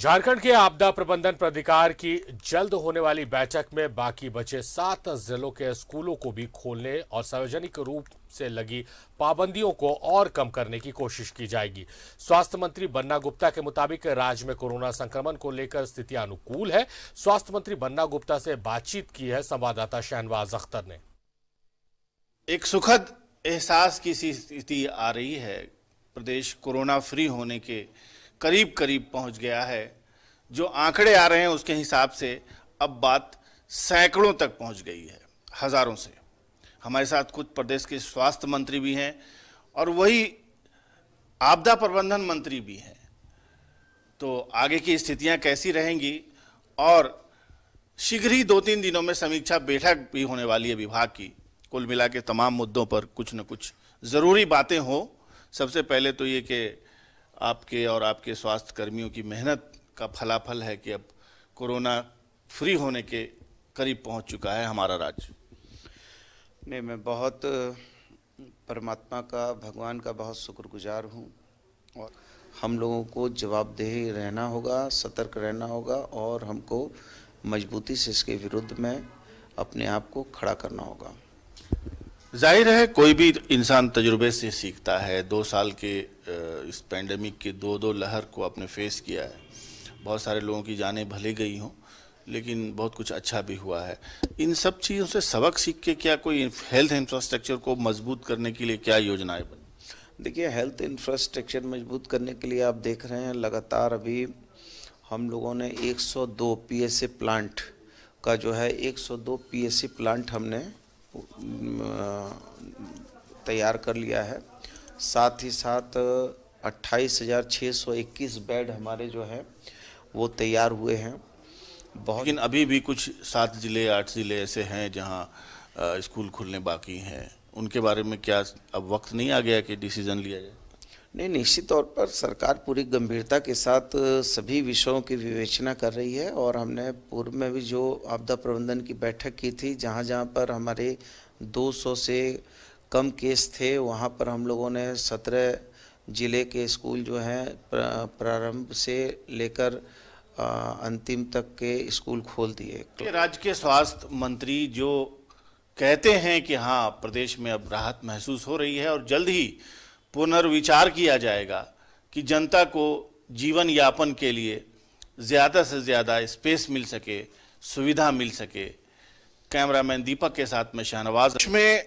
झारखंड के आपदा प्रबंधन प्राधिकार की जल्द होने वाली बैठक में बाकी बचे सात जिलों के स्कूलों को भी खोलने और सार्वजनिक रूप से लगी पाबंदियों को और कम करने की कोशिश की जाएगी स्वास्थ्य मंत्री बन्ना गुप्ता के मुताबिक राज्य में कोरोना संक्रमण को लेकर स्थिति अनुकूल है स्वास्थ्य मंत्री बन्ना गुप्ता से बातचीत की है संवाददाता शहनवाज अख्तर ने एक सुखद एहसास की स्थिति आ रही है प्रदेश कोरोना फ्री होने के करीब करीब पहुंच गया है जो आंकड़े आ रहे हैं उसके हिसाब से अब बात सैकड़ों तक पहुंच गई है हज़ारों से हमारे साथ कुछ प्रदेश के स्वास्थ्य मंत्री भी हैं और वही आपदा प्रबंधन मंत्री भी हैं तो आगे की स्थितियां कैसी रहेंगी और शीघ्र ही दो तीन दिनों में समीक्षा बैठक भी होने वाली है विभाग की कुल मिला के तमाम मुद्दों पर कुछ न कुछ ज़रूरी बातें हों सबसे पहले तो ये कि आपके और आपके स्वास्थ्य कर्मियों की मेहनत का फलाफल है कि अब कोरोना फ्री होने के करीब पहुंच चुका है हमारा राज्य नहीं मैं बहुत परमात्मा का भगवान का बहुत शुक्रगुजार हूँ और हम लोगों को जवाबदेही रहना होगा सतर्क रहना होगा और हमको मजबूती से इसके विरुद्ध में अपने आप को खड़ा करना होगा जाहिर है कोई भी इंसान तजुर्बे से सीखता है दो साल के इस पैंडमिक के दो दो लहर को आपने फेस किया है बहुत सारे लोगों की जानें भले गई हों लेकिन बहुत कुछ अच्छा भी हुआ है इन सब चीज़ों से सबक सीख के क्या कोई हेल्थ इंफ्रास्ट्रक्चर को मजबूत करने के लिए क्या योजनाएं बनी देखिए हेल्थ इंफ्रास्ट्रक्चर मजबूत करने के लिए आप देख रहे हैं लगातार अभी हम लोगों ने 102 सौ प्लांट का जो है 102 सौ प्लांट हमने तैयार कर लिया है साथ ही साथ 28,621 बेड हमारे जो हैं वो तैयार हुए हैं बहुत लेकिन अभी भी कुछ सात ज़िले आठ ज़िले ऐसे हैं जहां स्कूल खुलने बाकी हैं उनके बारे में क्या अब वक्त नहीं आ गया कि डिसीज़न लिया जाए नहीं निश्चित तौर पर सरकार पूरी गंभीरता के साथ सभी विषयों की विवेचना कर रही है और हमने पूर्व में भी जो आपदा प्रबंधन की बैठक की थी जहाँ जहाँ पर हमारे 200 से कम केस थे वहाँ पर हम लोगों ने सत्रह ज़िले के स्कूल जो हैं प्रारंभ से लेकर अंतिम तक के स्कूल खोल दिए राज्य के स्वास्थ्य मंत्री जो कहते हैं कि हाँ प्रदेश में अब राहत महसूस हो रही है और जल्द ही पुनर्विचार किया जाएगा कि जनता को जीवन यापन के लिए ज़्यादा से ज़्यादा स्पेस मिल सके सुविधा मिल सके कैमरामैन दीपक के साथ में शाहनवाज में